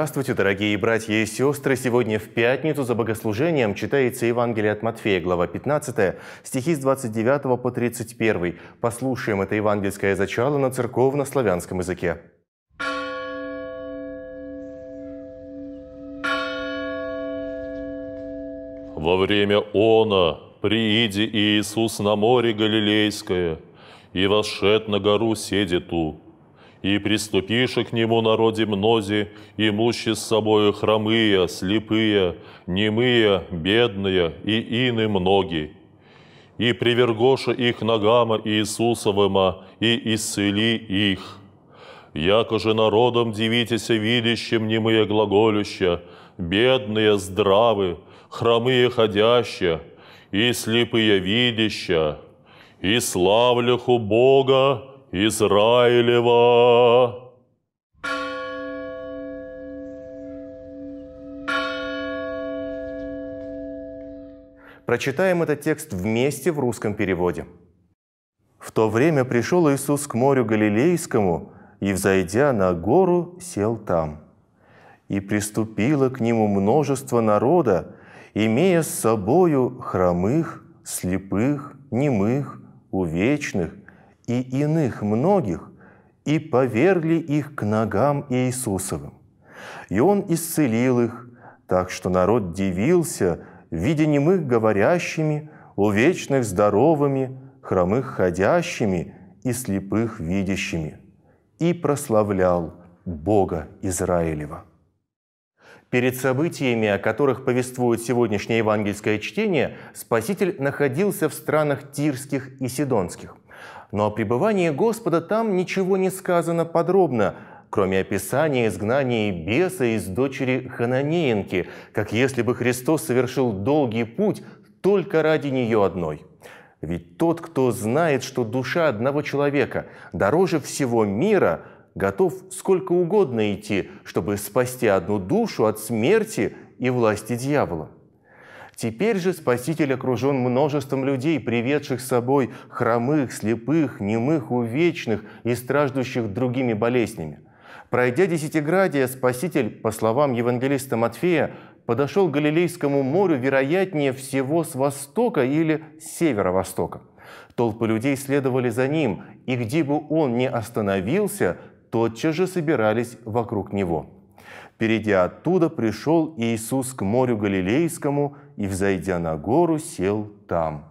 Здравствуйте, дорогие братья и сестры! Сегодня в пятницу за богослужением читается Евангелие от Матфея, глава 15, стихи с 29 по 31. Послушаем это евангельское зачало на церковно-славянском языке. Во время она прииди Иисус на море Галилейское, и вошед на гору седету, и приступиши к нему народе мнози, имущи с собою хромые, слепые, немые, бедные и ины многие. И привергоши их ногама Иисусовыма, и исцели их. Яко же народом дивитеся видящим немые глаголюща, бедные здравы, хромые ходящие, и слепые видяща, и славлюху Бога, Израилева. Прочитаем этот текст вместе в русском переводе. «В то время пришел Иисус к морю Галилейскому, и, взойдя на гору, сел там. И приступило к нему множество народа, имея с собою хромых, слепых, немых, увечных, и иных многих, и повергли их к ногам Иисусовым. И Он исцелил их, так что народ дивился, видя немых говорящими, увечных здоровыми, хромых ходящими и слепых видящими, и прославлял Бога Израилева. Перед событиями, о которых повествует сегодняшнее евангельское чтение, Спаситель находился в странах Тирских и Сидонских. Но о пребывании Господа там ничего не сказано подробно, кроме описания изгнания беса из дочери Хананеенки, как если бы Христос совершил долгий путь только ради нее одной. Ведь тот, кто знает, что душа одного человека дороже всего мира, готов сколько угодно идти, чтобы спасти одну душу от смерти и власти дьявола. Теперь же Спаситель окружен множеством людей, приведших с собой хромых, слепых, немых, увечных и страждущих другими болезнями. Пройдя Десятиградие, Спаситель, по словам евангелиста Матфея, подошел к Галилейскому морю, вероятнее всего, с востока или северо-востока. Толпы людей следовали за ним, и где бы он ни остановился, тотчас же собирались вокруг него. Перейдя оттуда, пришел Иисус к морю Галилейскому и, взойдя на гору, сел там.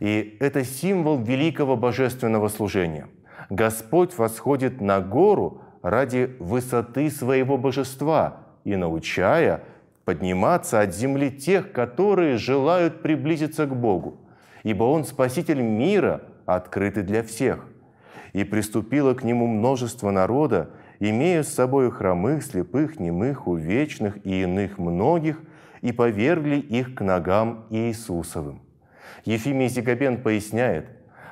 И это символ великого божественного служения. Господь восходит на гору ради высоты своего божества и научая подниматься от земли тех, которые желают приблизиться к Богу, ибо Он Спаситель мира, открытый для всех. И приступило к Нему множество народа, имея с собою хромых, слепых, немых, увечных и иных многих, и повергли их к ногам Иисусовым». Ефимий Зигабен поясняет,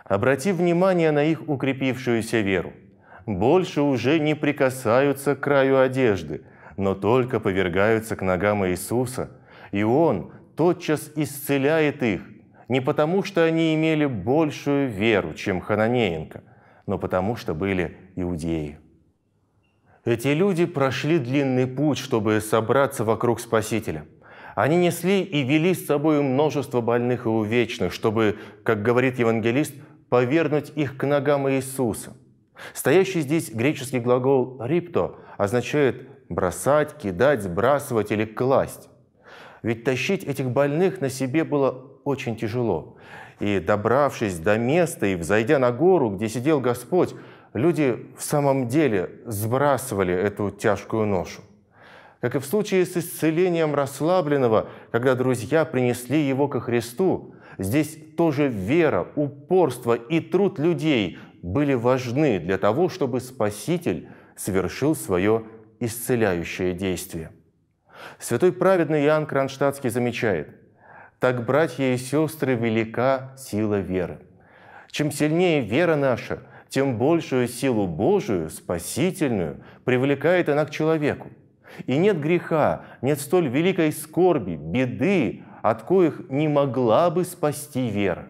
«Обрати внимание на их укрепившуюся веру. Больше уже не прикасаются к краю одежды, но только повергаются к ногам Иисуса, и Он тотчас исцеляет их, не потому, что они имели большую веру, чем Хананеенко, но потому, что были иудеи. Эти люди прошли длинный путь, чтобы собраться вокруг Спасителя. Они несли и вели с собой множество больных и увечных, чтобы, как говорит евангелист, повернуть их к ногам Иисуса. Стоящий здесь греческий глагол «рипто» означает «бросать», «кидать», «сбрасывать» или «класть». Ведь тащить этих больных на себе было очень тяжело. И добравшись до места и взойдя на гору, где сидел Господь, люди в самом деле сбрасывали эту тяжкую ношу. Как и в случае с исцелением расслабленного, когда друзья принесли его ко Христу, здесь тоже вера, упорство и труд людей были важны для того, чтобы Спаситель совершил свое исцеляющее действие. Святой праведный Иоанн Кронштадтский замечает, «Так, братья и сестры, велика сила веры. Чем сильнее вера наша – тем большую силу Божию, спасительную, привлекает она к человеку. И нет греха, нет столь великой скорби, беды, от коих не могла бы спасти вера.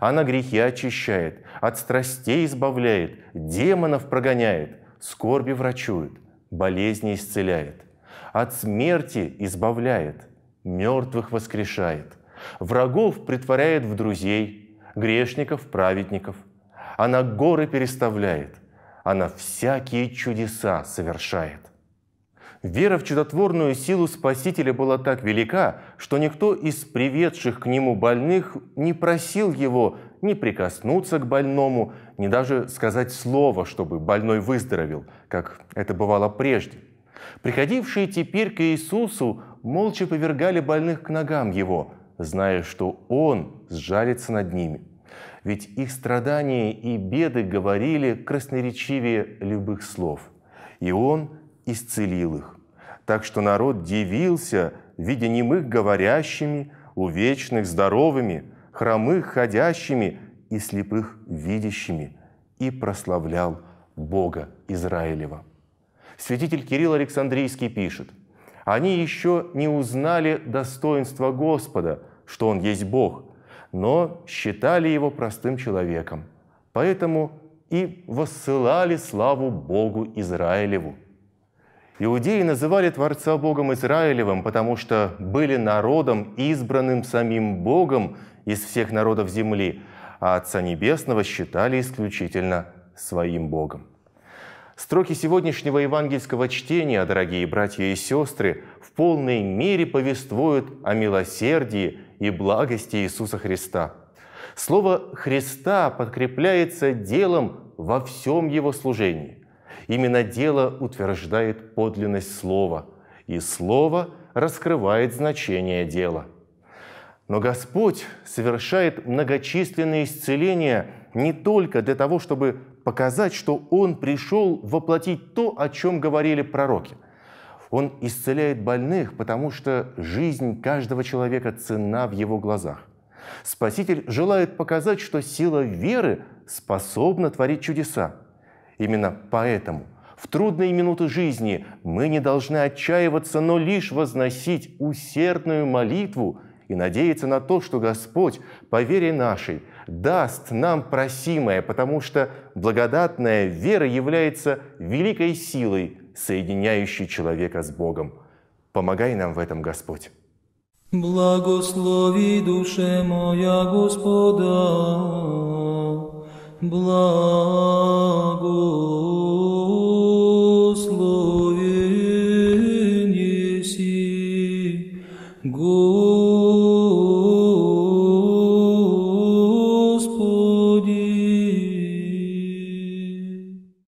Она грехи очищает, от страстей избавляет, демонов прогоняет, скорби врачует, болезни исцеляет, от смерти избавляет, мертвых воскрешает, врагов притворяет в друзей, грешников – праведников – она горы переставляет, она всякие чудеса совершает. Вера в чудотворную силу Спасителя была так велика, что никто из приведших к нему больных не просил его ни прикоснуться к больному, ни даже сказать слово, чтобы больной выздоровел, как это бывало прежде. Приходившие теперь к Иисусу молча повергали больных к ногам Его, зная, что Он сжалится над ними – ведь их страдания и беды говорили красноречивее любых слов. И он исцелил их. Так что народ дивился, видя немых говорящими, увечных здоровыми, хромых ходящими и слепых видящими, и прославлял Бога Израилева. Святитель Кирилл Александрийский пишет, «Они еще не узнали достоинства Господа, что Он есть Бог, но считали его простым человеком, поэтому и воссылали славу Богу Израилеву. Иудеи называли Творца Богом Израилевым, потому что были народом, избранным самим Богом из всех народов земли, а Отца Небесного считали исключительно своим Богом. Строки сегодняшнего евангельского чтения, дорогие братья и сестры, в полной мере повествуют о милосердии и благости Иисуса Христа. Слово «Христа» подкрепляется делом во всем его служении. Именно дело утверждает подлинность слова, и слово раскрывает значение дела. Но Господь совершает многочисленные исцеления не только для того, чтобы показать, что Он пришел воплотить то, о чем говорили пророки. Он исцеляет больных, потому что жизнь каждого человека цена в его глазах. Спаситель желает показать, что сила веры способна творить чудеса. Именно поэтому в трудные минуты жизни мы не должны отчаиваться, но лишь возносить усердную молитву и надеяться на то, что Господь по вере нашей – даст нам просимое, потому что благодатная вера является великой силой, соединяющей человека с Богом. Помогай нам в этом, Господь. Благослови душе моя Господа, благо.